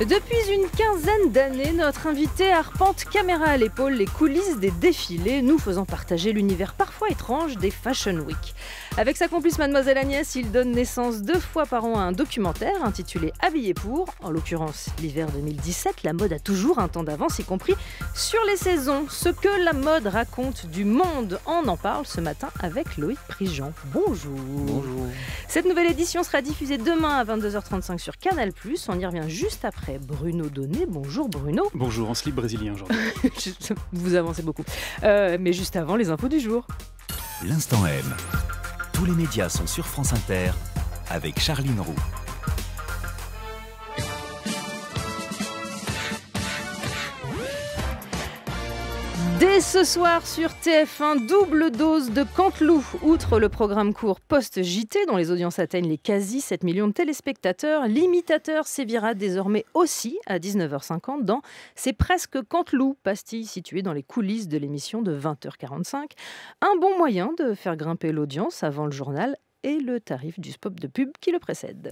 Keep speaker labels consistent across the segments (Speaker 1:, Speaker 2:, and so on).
Speaker 1: Depuis une quinzaine d'années, notre invité arpente caméra à l'épaule les coulisses des défilés, nous faisant partager l'univers parfois étrange des Fashion Week. Avec sa complice Mademoiselle Agnès, il donne naissance deux fois par an à un documentaire intitulé Habillé pour, en l'occurrence l'hiver 2017, la mode a toujours un temps d'avance, y compris sur les saisons. Ce que la mode raconte du monde, on en parle ce matin avec Loïc Prigent. Bonjour. Bonjour. Cette nouvelle édition sera diffusée demain à 22h35 sur Canal+, on y revient juste après Bruno Donnet. Bonjour Bruno.
Speaker 2: Bonjour en slip brésilien
Speaker 1: aujourd'hui. Vous avancez beaucoup. Euh, mais juste avant, les infos du jour.
Speaker 2: L'instant M. Tous les médias sont sur France Inter avec Charline Roux.
Speaker 1: Dès ce soir sur TF1, double dose de Canteloup. Outre le programme court Post-JT, dont les audiences atteignent les quasi 7 millions de téléspectateurs, l'imitateur sévira désormais aussi à 19h50 dans C'est presque Canteloup, pastille située dans les coulisses de l'émission de 20h45. Un bon moyen de faire grimper l'audience avant le journal et le tarif du spot de pub qui le précède.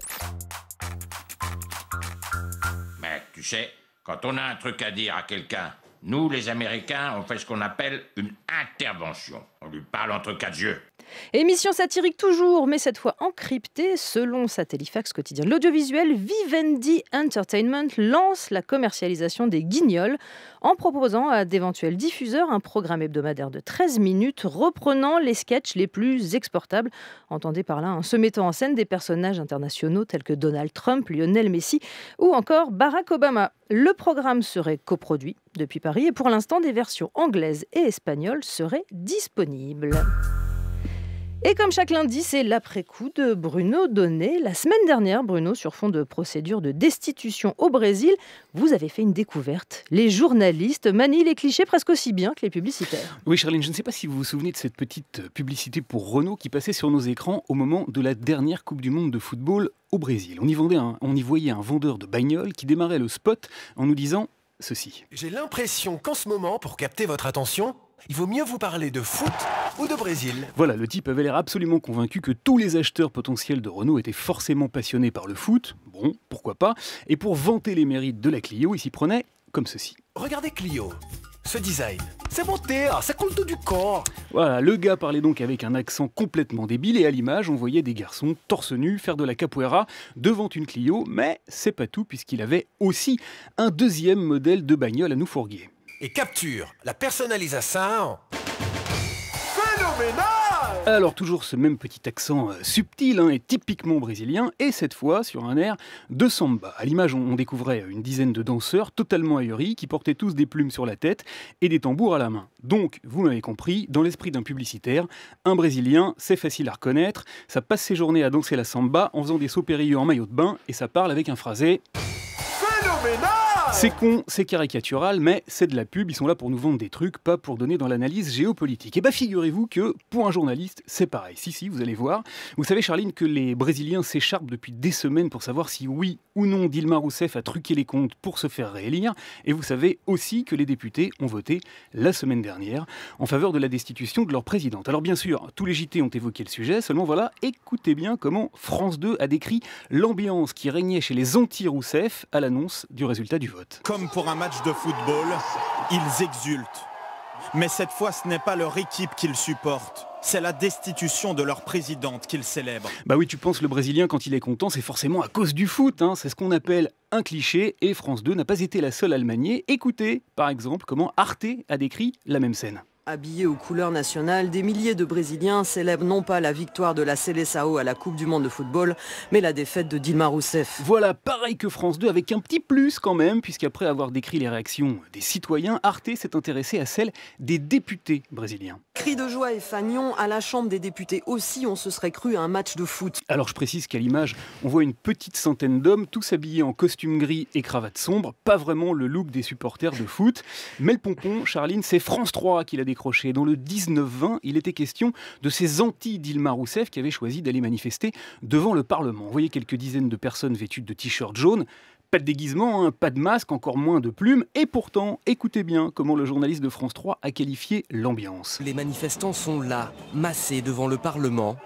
Speaker 3: Mais tu sais, quand on a un truc à dire à quelqu'un, nous, les Américains, on fait ce qu'on appelle une intervention. On lui parle entre quatre yeux.
Speaker 1: Émission satirique toujours, mais cette fois encryptée, selon Satellifax quotidien. L'audiovisuel Vivendi Entertainment lance la commercialisation des guignols en proposant à d'éventuels diffuseurs un programme hebdomadaire de 13 minutes reprenant les sketchs les plus exportables. Entendez par là, en hein, se mettant en scène des personnages internationaux tels que Donald Trump, Lionel Messi ou encore Barack Obama. Le programme serait coproduit depuis Paris et pour l'instant des versions anglaises et espagnoles seraient disponibles. Et comme chaque lundi, c'est l'après-coup de Bruno Donnet. La semaine dernière, Bruno, sur fond de procédure de destitution au Brésil, vous avez fait une découverte. Les journalistes manient les clichés presque aussi bien que les publicitaires.
Speaker 2: Oui, Charlene, je ne sais pas si vous vous souvenez de cette petite publicité pour Renault qui passait sur nos écrans au moment de la dernière Coupe du Monde de football au Brésil. On y, on y voyait un vendeur de bagnoles qui démarrait le spot en nous disant ceci. J'ai l'impression qu'en ce moment, pour capter votre attention, il vaut mieux vous parler de foot ou de Brésil. Voilà, le type avait l'air absolument convaincu que tous les acheteurs potentiels de Renault étaient forcément passionnés par le foot. Bon, pourquoi pas Et pour vanter les mérites de la Clio, il s'y prenait comme ceci. Regardez Clio, ce design. C'est beauté, ça coule tout du corps. Voilà, le gars parlait donc avec un accent complètement débile et à l'image, on voyait des garçons torse nu faire de la capoeira devant une Clio, mais c'est pas tout puisqu'il avait aussi un deuxième modèle de bagnole à nous fourguer et capture la personnalisation Phénoménal Alors toujours ce même petit accent euh, subtil hein, et typiquement brésilien, et cette fois sur un air de samba. À l'image, on découvrait une dizaine de danseurs totalement ahuris qui portaient tous des plumes sur la tête et des tambours à la main. Donc, vous l'avez compris, dans l'esprit d'un publicitaire, un Brésilien, c'est facile à reconnaître, ça passe ses journées à danser la samba en faisant des sauts périlleux en maillot de bain et ça parle avec un phrasé... Phénoménal c'est con, c'est caricatural, mais c'est de la pub, ils sont là pour nous vendre des trucs, pas pour donner dans l'analyse géopolitique. Et eh bah ben, figurez-vous que pour un journaliste, c'est pareil. Si, si, vous allez voir. Vous savez, Charline, que les Brésiliens s'écharpent depuis des semaines pour savoir si oui ou non Dilma Rousseff a truqué les comptes pour se faire réélire. Et vous savez aussi que les députés ont voté la semaine dernière en faveur de la destitution de leur présidente. Alors bien sûr, tous les JT ont évoqué le sujet, seulement voilà, écoutez bien comment France 2 a décrit l'ambiance qui régnait chez les anti-Rousseff à l'annonce du résultat du vote. Comme pour un match de football, ils exultent. Mais cette fois, ce n'est pas leur équipe qu'ils supportent. C'est la destitution de leur présidente qu'ils célèbrent. Bah oui, tu penses le Brésilien quand il est content, c'est forcément à cause du foot. Hein. C'est ce qu'on appelle un cliché et France 2 n'a pas été la seule Allemagne. Écoutez, par exemple, comment Arte a décrit la même scène.
Speaker 1: Habillés aux couleurs nationales, des milliers de Brésiliens célèbrent non pas la victoire de la Seleção à la Coupe du Monde de football, mais la défaite de Dilma Rousseff.
Speaker 2: Voilà, pareil que France 2, avec un petit plus quand même, puisqu'après avoir décrit les réactions des citoyens, Arte s'est intéressé à celle des députés brésiliens.
Speaker 1: Cris de joie et fagnon, à la Chambre des
Speaker 2: députés aussi, on se serait cru à un match de foot. Alors je précise qu'à l'image, on voit une petite centaine d'hommes, tous habillés en costume gris et cravate sombre, pas vraiment le look des supporters de foot. Mais le pompon, Charline, c'est France 3 qui l'a dans le 19-20, il était question de ces anti dilma Rousseff qui avaient choisi d'aller manifester devant le Parlement. Vous voyez quelques dizaines de personnes vêtues de t-shirts jaunes, pas de déguisement, hein, pas de masque, encore moins de plumes. Et pourtant, écoutez bien comment le journaliste de France 3 a qualifié l'ambiance. Les manifestants sont là, massés devant le Parlement,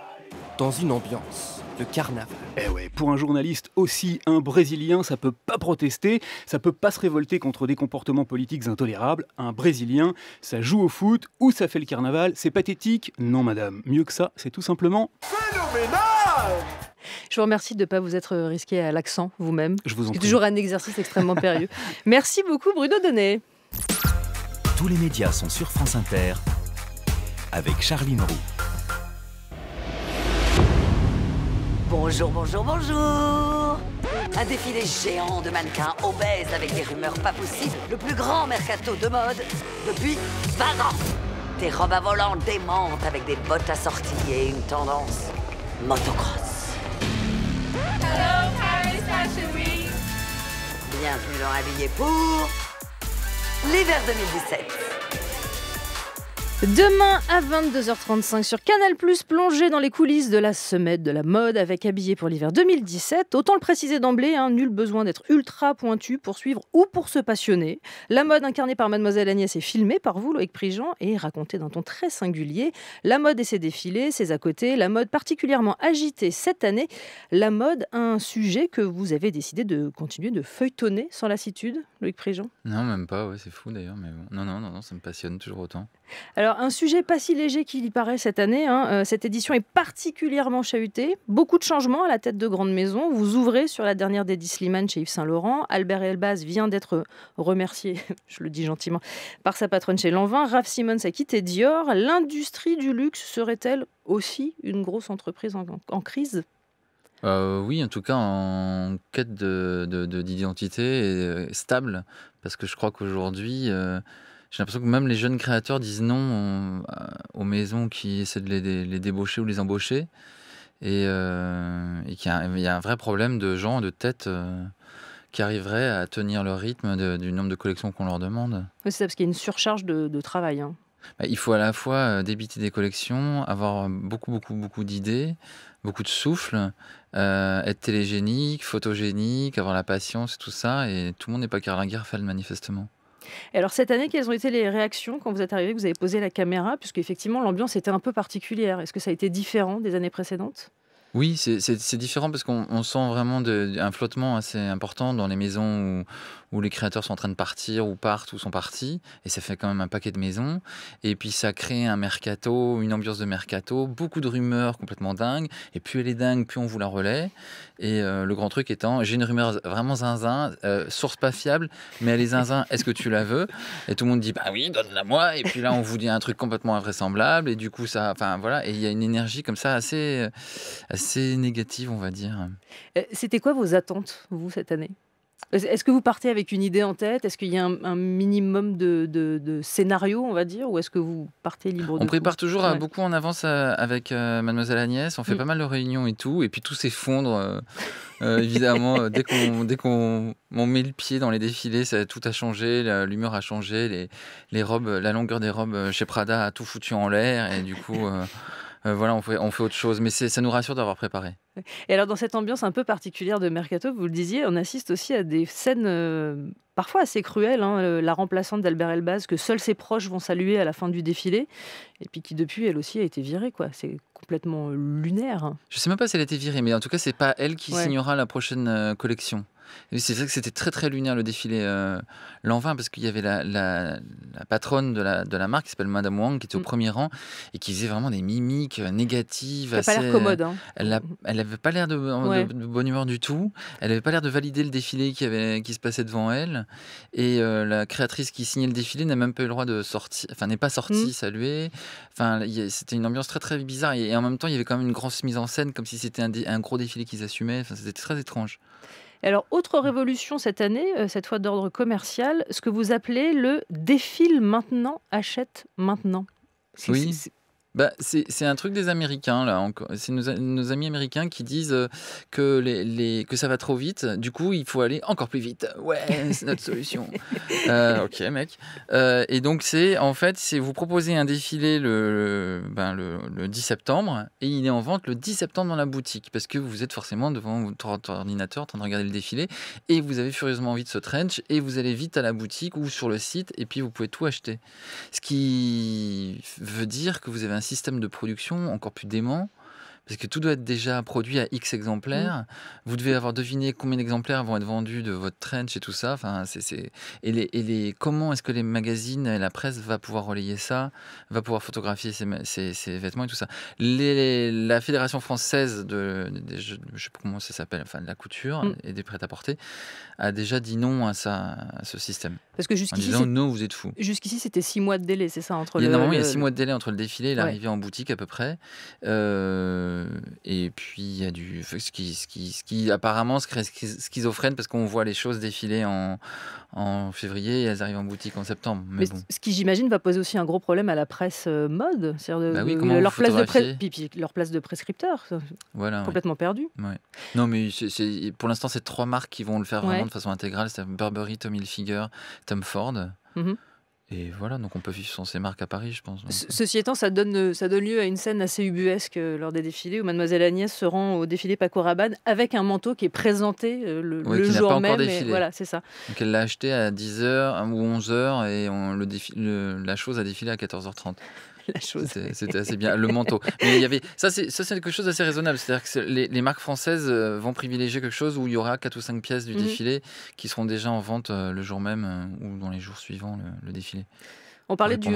Speaker 2: dans une ambiance de carnaval. Eh ouais, pour un journaliste aussi, un Brésilien, ça peut pas protester, ça peut pas se révolter contre des comportements politiques intolérables. Un Brésilien, ça joue au foot ou ça fait le carnaval, c'est pathétique Non madame, mieux que ça, c'est tout simplement... Phénoménal
Speaker 1: je vous remercie de ne pas vous être risqué à l'accent vous-même. C'est toujours un exercice extrêmement périlleux. Merci beaucoup Bruno Donnet.
Speaker 2: Tous les médias sont sur France Inter avec Charline Roux.
Speaker 1: Bonjour, bonjour, bonjour Un défilé géant de mannequins obèses avec des rumeurs pas possibles, le plus grand mercato de mode depuis 20 ans Des robes à volant démentent avec des bottes assorties et une tendance motocross. Hello Bienvenue dans Habillé pour l'hiver 2017 Demain à 22h35 sur Canal+, plongé dans les coulisses de la semaine de la mode avec Habillé pour l'hiver 2017. Autant le préciser d'emblée, hein, nul besoin d'être ultra pointu pour suivre ou pour se passionner. La mode incarnée par Mademoiselle Agnès est filmée par vous, Loïc Prigent, et racontée d'un ton très singulier. La mode et ses défilés, ses à côté, la mode particulièrement agitée cette année. La mode, un sujet que vous avez décidé de continuer de feuilletonner sans lassitude, Loïc Prigent
Speaker 3: Non, même pas, ouais, c'est fou d'ailleurs, mais Non, non, non, non, ça me passionne toujours autant.
Speaker 1: Alors, un sujet pas si léger qu'il y paraît cette année. Hein, euh, cette édition est particulièrement chahutée. Beaucoup de changements à la tête de grandes maisons. Vous ouvrez sur la dernière d'Eddie Slimane chez Yves Saint-Laurent. Albert Elbaz vient d'être remercié, je le dis gentiment, par sa patronne chez Lanvin. Raph Simons a quitté Dior. L'industrie du luxe serait-elle aussi une grosse entreprise en, crise
Speaker 3: euh, oui, en tout cas en quête d'identité de, euh, stable, parce que je crois qu'aujourd'hui, j'ai l'impression que même les jeunes créateurs disent non euh, aux, maisons qui essaient de les, débaucher ou les embaucher. Et, euh, qu'il y, a un vrai problème de gens, de têtes euh, qui arriveraient à tenir le rythme du nombre de collections qu'on leur demande.
Speaker 1: Oui, c'est ça, parce qu'il y a une surcharge de, travail. Hein.
Speaker 3: Bah, il faut à la fois débiter des collections, avoir beaucoup, beaucoup, beaucoup d'idées, beaucoup de souffle, être télégénique, photogénique, avoir la patience tout ça. Et tout le monde n'est pas Karl Lagerfeld, manifestement.
Speaker 1: Et alors cette année, quelles ont été les réactions quand vous êtes arrivé, que vous avez posé la caméra, puisque effectivement l'ambiance était un peu particulière. Est-ce que ça a été différent des années précédentes
Speaker 3: oui, c'est différent parce qu'on sent vraiment un flottement assez important dans les maisons où, les créateurs sont en train de partir ou partent ou sont partis. Et ça fait quand même un paquet de maisons. Et puis ça crée un mercato, une ambiance de mercato, beaucoup de rumeurs complètement dingues. Et plus elle est dingue, plus on vous la relaie. Et euh, le grand truc étant, j'ai une rumeur vraiment zinzin, euh, source pas fiable, mais elle est zinzin, est-ce que tu la veux Et tout le monde dit, bah oui, donne-la moi. Et puis là, on vous dit un truc complètement invraisemblable. Et du coup, ça. Enfin voilà. Et il y a une énergie comme ça assez euh, c'est négatif, on va dire.
Speaker 1: Euh, c'était quoi vos attentes, vous, cette année est-ce que vous partez avec une idée en tête Est-ce qu'il y a un, minimum de, de, scénario, on va dire Ou est-ce que vous partez libre de On prépare toujours euh,
Speaker 3: beaucoup en avance euh, avec Mademoiselle Agnès. On fait mm. pas mal de réunions et tout. Et puis tout s'effondre, évidemment. dès qu'on met le pied dans les défilés, tout a changé. L'humeur a changé. Les, robes, la longueur des robes chez Prada a tout foutu en l'air. Et du coup... Euh, voilà, on fait, autre chose. Mais ça nous rassure d'avoir préparé.
Speaker 1: Et alors, dans cette ambiance un peu particulière de Mercato, vous le disiez, on assiste aussi à des scènes euh, parfois assez cruelles. Hein, la remplaçante d'Albert Elbaz, que seuls ses proches vont saluer à la fin du défilé, et puis qui, depuis, elle aussi a été virée. quoi. C'est complètement lunaire. Hein.
Speaker 3: Je ne sais même pas si elle a été virée, mais en tout cas, c'est pas elle qui signera la prochaine euh, collection c'est vrai que c'était très très lunaire le défilé euh, l'an 20 parce qu'il y avait la, patronne de la, de la marque qui s'appelle Madame Wang qui était au mm. premier rang et qui faisait vraiment des mimiques euh, négatives. Euh, hein. Elle n'avait pas l'air Elle, pas l'air de, de, bonne humeur du tout. Elle n'avait pas l'air de valider le défilé qui, avait, qui se passait devant elle. Et la créatrice qui signait le défilé n'a même pas eu le droit de sortir, enfin n'est pas sortie mm. saluer. Enfin, c'était une ambiance très très bizarre et, en même temps il y avait quand même une grosse mise en scène comme si c'était un, gros défilé qu'ils assumaient. c'était très étrange alors, autre révolution cette année, euh, cette fois d'ordre commercial, ce que vous appelez le défile
Speaker 1: maintenant, achète maintenant.
Speaker 3: Bah, c'est un truc des Américains, là. C'est nos, amis américains qui disent euh, que, les, les, que ça va trop vite. Du coup, il faut aller encore plus vite. Ouais, c'est notre solution. Euh, ok, mec. Euh, et donc, c'est en fait, c'est vous proposer un défilé le, ben, le, le, 10 septembre et il est en vente le 10 septembre dans la boutique parce que vous êtes forcément devant votre ordinateur en train de regarder le défilé et vous avez furieusement envie de ce trench et vous allez vite à la boutique ou sur le site et puis vous pouvez tout acheter. Ce qui veut dire que vous avez un système de production encore plus dément parce que tout doit être déjà produit à X exemplaires. Mm. Vous devez avoir deviné combien d'exemplaires vont être vendus de votre trench et tout ça. Enfin, et, les, et les... comment est-ce que les magazines et la presse va pouvoir relayer ça, va pouvoir photographier ces, ces, vêtements et tout ça. La Fédération française de, je sais pas comment ça s'appelle, enfin de la couture mm. et des prêt-à-porter a déjà dit non à ça, ce système. Parce que jusqu'ici, non, vous êtes fous
Speaker 1: Jusqu'ici, c'était six mois de délai, c'est ça entre. Il le... il y a six mois
Speaker 3: de délai entre le défilé et l'arrivée en boutique à peu près. Euh euh, et puis il y a du ce qui, ce qui, ce qui apparemment se schizophrène parce qu'on voit les choses défiler en, en, février et elles arrivent en boutique en septembre. Mais, bon. ce
Speaker 1: qui j'imagine va poser aussi un gros problème à la presse euh, mode, bah leur, place de leur place de prescripteur,
Speaker 3: voilà, complètement perdu. Non mais pour l'instant c'est trois marques qui vont le faire vraiment de façon intégrale, c'est Burberry, Tommy Hilfiger, Tom Ford. Mmh et voilà, donc on peut vivre sans ces marques à Paris, je pense.
Speaker 1: Ceci étant, ça donne, ça donne lieu à une scène assez ubuesque euh, lors des défilés où Mademoiselle Agnès se rend au défilé Paco Rabanne avec un manteau qui est présenté euh, le,
Speaker 3: oui, jour pas même. Défilé. Et voilà, c'est ça. Donc elle l'a acheté à 10h hein, ou 11h et on, la chose a défilé à 14h30. la chose. C'était assez bien. Le manteau. Mais il y avait ça, c'est quelque chose d'assez raisonnable. C'est-à-dire que les, marques françaises euh, vont privilégier quelque chose où il y aura 4 ou 5 pièces du mhm. défilé qui seront déjà en vente euh, le jour même euh, ou dans les jours suivants le, défilé. On parlait du,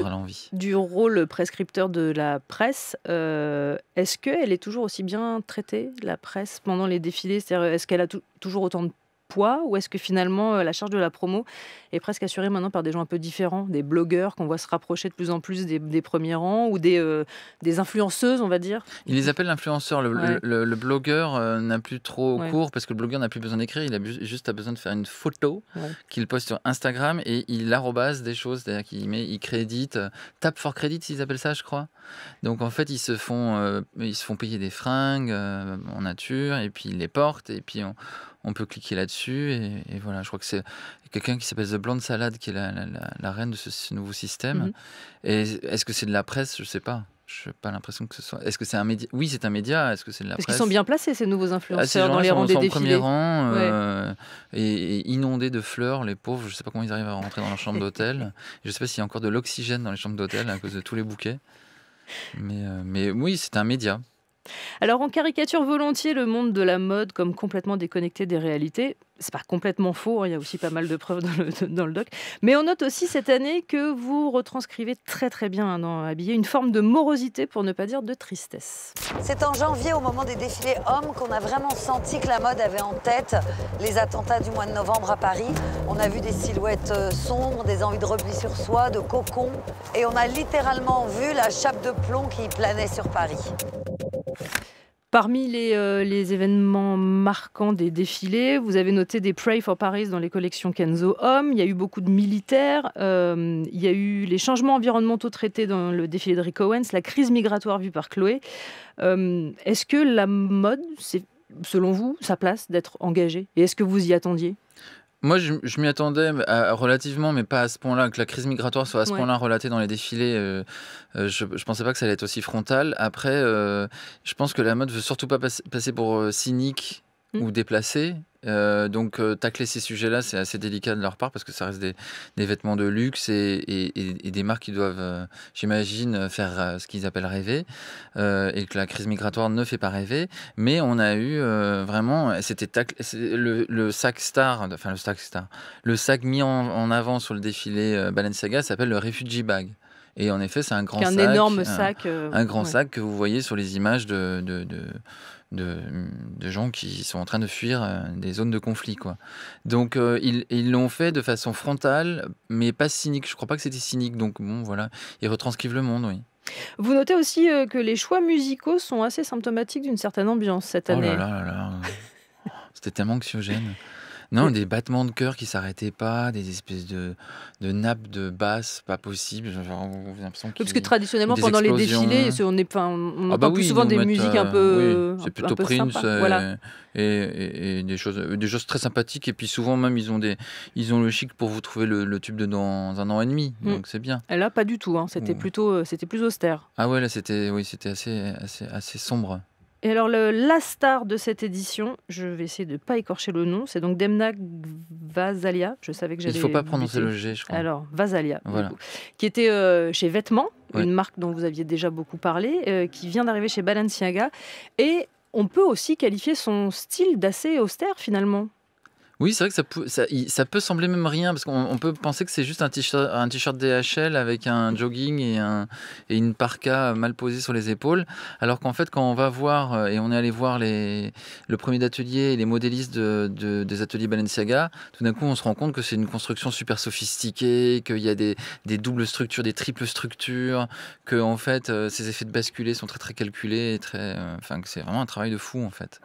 Speaker 1: du, rôle prescripteur de la presse. est-ce qu'elle est toujours aussi bien traitée, la presse, pendant les défilés cest à est-ce qu'elle a toujours autant de poids ou est-ce que finalement euh, la charge de la promo est presque assurée maintenant par des gens un peu différents, des blogueurs qu'on voit se rapprocher de plus en plus des, premiers rangs ou des, euh, des influenceuses, on va dire Il
Speaker 3: les appelle influenceurs. Le, blogueur euh, n'a plus trop court cours parce que le blogueur n'a plus besoin d'écrire, il a juste besoin de faire une photo qu'il poste sur Instagram et il arrobase des choses, c'est-à-dire qu'il met, il crédite, tape for credit, s'ils appellent ça, je crois. Donc en fait, ils se font, ils se font payer des fringues en nature et puis ils les portent et puis on, on peut cliquer là-dessus. Et, voilà, je crois que c'est quelqu'un qui s'appelle The Blonde Salad qui est la, reine de ce, nouveau système. Mhm. Et est-ce que c'est de la presse Je ne sais pas. Je n'ai pas l'impression que ce soit. Est-ce que c'est un média Oui, c'est un média. Est-ce que c'est de la Parce presse Ils qu'ils sont bien
Speaker 1: placés, ces nouveaux influenceurs, ah, dans les rangs des défilés. Euh,
Speaker 3: et, et, inondés de fleurs, les pauvres. Je ne sais pas comment ils arrivent à rentrer dans leur chambre d'hôtel. Je ne sais pas s'il y a encore de l'oxygène dans les chambres d'hôtel à cause de tous les bouquets. mais euh, oui, c'est un média.
Speaker 1: Alors on caricature volontiers le monde de la mode comme complètement déconnecté des réalités. C'est pas complètement faux, hein, il y a aussi pas mal de preuves dans le, doc. Mais on note aussi cette année que vous retranscrivez très très bien un hein, dans Habillé une forme de morosité pour ne pas dire de tristesse. C'est en janvier, au moment des défilés hommes, qu'on a vraiment senti que la mode avait en tête les attentats du mois de novembre à Paris. On a vu des silhouettes euh, sombres, des envies de repli sur soi, de cocon. Et on a littéralement vu la chape de plomb qui planait sur Paris. Parmi euh, les, événements marquants des défilés, vous avez noté des Pray for Paris dans les collections Kenzo Homme. Il y a eu beaucoup de militaires. Euh, il y a eu les changements environnementaux traités dans le défilé de Rick Owens, la crise migratoire vue par Chloé. Euh, est-ce que la mode, c'est selon vous, sa place d'être engagée Et est-ce que vous y attendiez
Speaker 3: moi, je, m'y attendais euh, relativement, mais pas à ce point-là, que la crise migratoire soit à ce point-là relatée dans les défilés. Euh, euh, je ne pensais pas que ça allait être aussi frontal. Après, je pense que la mode veut surtout pas passer, pour cynique mm. ou déplacée. Euh, donc euh, tacler ces sujets-là, c'est assez délicat de leur part parce que ça reste des, vêtements de luxe et, des marques qui doivent, euh, j'imagine, faire ce qu'ils appellent rêver et que la crise migratoire ne fait pas rêver. Mais on a eu vraiment, c'était le, sac star, enfin le sac star, le sac mis en, avant sur le défilé Balenciaga s'appelle le Refugee Bag. Et en effet, c'est un grand un énorme sac, un grand sac que vous voyez sur les images de de, gens qui sont en train de fuir euh, des zones de conflit. Quoi. Donc euh, ils l'ont fait de façon frontale, mais pas cynique. Je ne crois pas que c'était cynique. Donc bon, voilà, ils retranscrivent le monde, oui.
Speaker 1: Vous notez aussi euh, que les choix musicaux sont assez symptomatiques d'une certaine ambiance cette oh année.
Speaker 3: C'était tellement anxiogène. Non, des battements de cœur qui s'arrêtaient pas, des espèces de, de nappes de basse pas possible. Parce que traditionnellement, pendant les défilés, on, est, enfin, on ah bah entend plus souvent des musiques euh, un peu. Euh, c'est plutôt Prince Et, et, des, choses, euh, des choses très sympathiques. Et puis souvent, même, ils ont, des, ils ont le chic pour vous trouver le, tube de dans un an et demi. Mm. Donc c'est bien.
Speaker 1: Là, pas du tout. Hein, c'était plutôt, c'était plus austère.
Speaker 3: Ah ouais, là, c'était oui, assez, assez, assez sombre.
Speaker 1: Et alors, le, la star de cette édition, je vais essayer de ne pas écorcher le nom, c'est donc Demna Vasalia. Je savais que j'allais. Il ne faut pas prononcer le G, je crois. Alors, Vasalia, qui était euh, chez Vêtements, une marque dont vous aviez déjà beaucoup parlé, euh, qui vient d'arriver chez Balenciaga. Et on peut aussi qualifier son style d'assez austère, finalement.
Speaker 3: Oui, c'est vrai que ça peut, sembler même rien, parce qu'on peut penser que c'est juste un t-shirt DHL avec un jogging et, un, et une parka mal posée sur les épaules, alors qu'en fait, quand on va voir, euh, et on est allé voir les, le premier d'atelier et les modélistes des ateliers Balenciaga, tout d'un coup, on se rend compte que c'est une construction super sophistiquée, qu'il y a des, doubles structures, des triples structures, que fait, euh, ces effets de basculer sont très très calculés, et très, euh, que c'est vraiment un travail de fou en fait.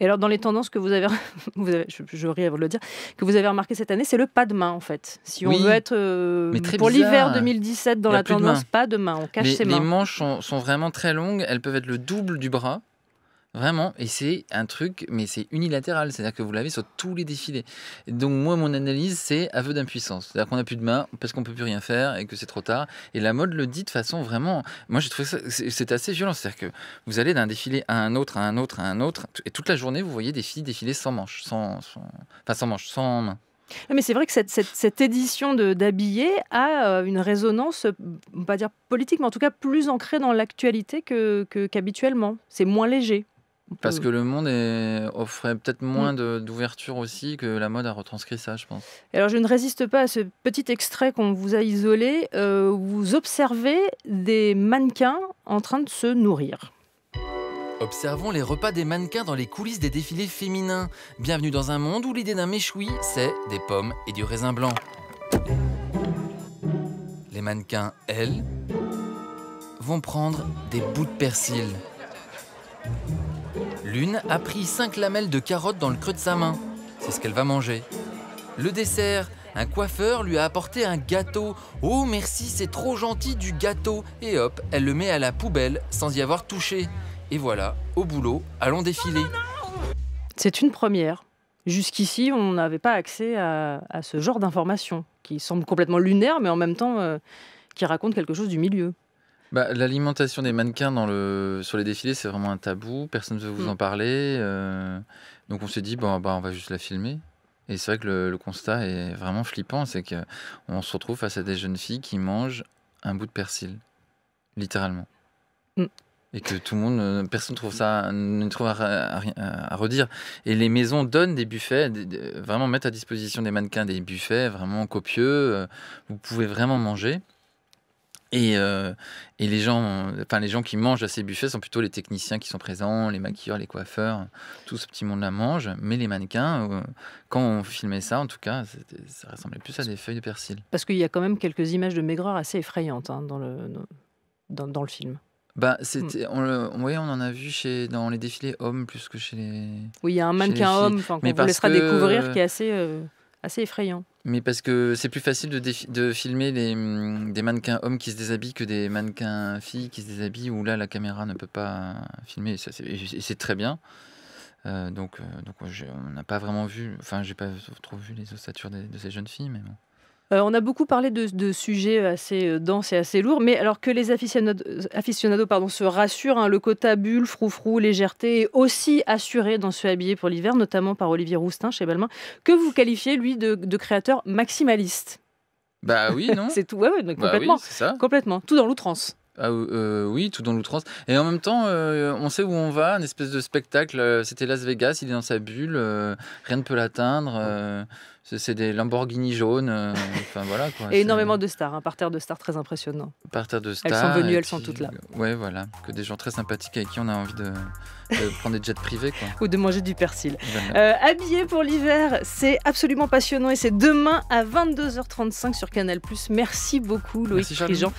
Speaker 1: Et alors, dans les tendances que vous avez, vous je, le dire, que vous avez remarqué cette année, c'est le pas de main, en fait. Si on veut être euh, pour l'hiver 2017 dans la tendance pas de main, on cache ses mains. Les
Speaker 3: manches sont, vraiment très longues, elles peuvent être le double du bras. Vraiment, et c'est un truc, mais c'est unilatéral, c'est-à-dire que vous l'avez sur tous les défilés. Donc moi, mon analyse, c'est aveu d'impuissance, c'est-à-dire qu'on n'a plus de main parce qu'on peut plus rien faire et que c'est trop tard. Et la mode le dit de façon vraiment, moi j'ai trouvé ça, c'est assez violent, c'est-à-dire que vous allez d'un défilé à un autre, à un autre, à un autre, et toute la journée, vous voyez des filles défiler sans manches, sans, enfin sans manches, sans main.
Speaker 1: Mais c'est vrai que cette, cette, cette édition d'habillés a euh, une résonance, on va dire politique, mais en tout cas plus ancrée dans l'actualité qu'habituellement. Que, qu'habituellement. c'est moins léger. Parce que
Speaker 3: le monde offrait peut-être moins d'ouverture aussi que la mode a retranscrit ça, je pense.
Speaker 1: Alors je ne résiste pas à ce petit extrait qu'on vous a isolé. Euh, vous observez des mannequins en train de se nourrir.
Speaker 3: Observons les repas des mannequins dans les coulisses des défilés féminins. Bienvenue dans un monde où l'idée d'un méchoui, c'est des pommes et du raisin blanc. Les mannequins, elles, vont prendre des bouts de persil. L'une a pris cinq lamelles de carottes dans le creux de sa main. C'est ce qu'elle va manger. Le dessert, un coiffeur lui a apporté un gâteau. Oh merci, c'est trop gentil du gâteau. Et hop, elle le met à la poubelle sans y avoir touché. Et voilà, au boulot, allons défiler.
Speaker 1: C'est une première. Jusqu'ici, on n'avait pas accès à, ce genre d'informations, qui semble complètement lunaire, mais en même temps euh, qui raconte quelque chose du milieu.
Speaker 3: Bah, l'alimentation des mannequins dans le... sur les défilés, c'est vraiment un tabou. Personne ne veut vous mm. en parler. Euh. Donc on s'est dit, bon, bah, on va juste la filmer. Et c'est vrai que le, constat est vraiment flippant. C'est qu'on se retrouve face à des jeunes filles qui mangent un bout de persil. Littéralement. Mm. Et que tout le monde, euh, personne trouve ça, ne trouve à, à, redire. Et les maisons donnent des buffets, vraiment mettent à disposition des mannequins des buffets vraiment copieux. Euh, vous pouvez vraiment manger. Euh, et, les, gens, enfin, les gens qui mangent à ces buffets sont plutôt les techniciens qui sont présents, les maquilleurs, les coiffeurs, tout ce petit monde la mange. Mais les mannequins, euh, quand on filmait ça, en tout cas, ça ressemblait plus à des feuilles de persil.
Speaker 1: Parce qu'il y a quand même quelques images de maigreur assez effrayantes hein, dans, le, dans, le film.
Speaker 3: Bah, hmm. c'était, on, on en a vu chez, dans les défilés hommes plus que chez les. Oui, il y a un mannequin homme qu'on vous laissera découvrir euh, qui est
Speaker 1: assez assez effrayant.
Speaker 3: Mais parce que c'est plus facile de, de filmer les, hum, des mannequins hommes qui se déshabillent que des mannequins filles qui se déshabillent, où là la caméra ne peut pas filmer, et c'est très bien. Euh, donc, euh, donc on n'a pas vraiment vu, enfin j'ai pas trop vu les ossatures de, de ces jeunes filles, mais bon.
Speaker 1: Euh, on a beaucoup parlé de, sujets assez euh, denses et assez lourds, mais alors que les aficionados, pardon, se rassurent, hein, le quota bulle, froufrou, légèreté est aussi assuré dans ce habillé pour l'hiver, notamment par Olivier Roustin chez Balmain, que vous qualifiez, lui, de, créateur maximaliste.
Speaker 3: Bah oui, non
Speaker 1: C'est tout, ouais, bah complètement.
Speaker 3: Complètement, tout dans l'outrance. Ah, euh, euh, oui, tout dans l'outrance. Et en même temps, euh, on sait où on va, un espèce de spectacle. C'était Las Vegas, il est dans sa bulle, rien ne peut l'atteindre. c'est des Lamborghini jaunes. enfin voilà Et énormément
Speaker 1: de stars, un hein, terre, de stars très impressionnant.
Speaker 3: terre de stars. Elles sont venues, elles sont toutes là. Oui, voilà. Que des gens très sympathiques avec qui on a envie de, prendre des jets privés.
Speaker 1: Ou de manger du persil. habillé pour l'hiver, c'est absolument passionnant et c'est demain à 22h35 sur Canal. Merci beaucoup, Loïc Jean.